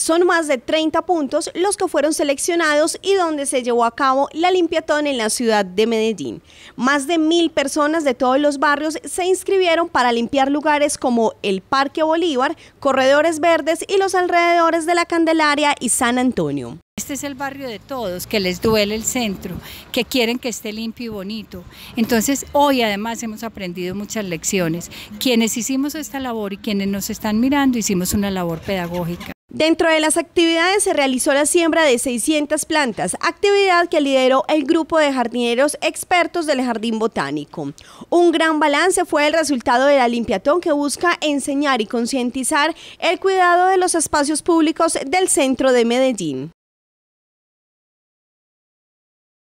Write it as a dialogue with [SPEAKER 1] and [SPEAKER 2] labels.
[SPEAKER 1] Son más de 30 puntos los que fueron seleccionados y donde se llevó a cabo la limpiatón en la ciudad de Medellín. Más de mil personas de todos los barrios se inscribieron para limpiar lugares como el Parque Bolívar, Corredores Verdes y los alrededores de la Candelaria y San Antonio.
[SPEAKER 2] Este es el barrio de todos, que les duele el centro, que quieren que esté limpio y bonito. Entonces, hoy además hemos aprendido muchas lecciones. Quienes hicimos esta labor y quienes nos están mirando, hicimos una labor pedagógica.
[SPEAKER 1] Dentro de las actividades se realizó la siembra de 600 plantas, actividad que lideró el grupo de jardineros expertos del Jardín Botánico. Un gran balance fue el resultado de la limpiatón que busca enseñar y concientizar el cuidado
[SPEAKER 2] de los espacios públicos del centro de Medellín.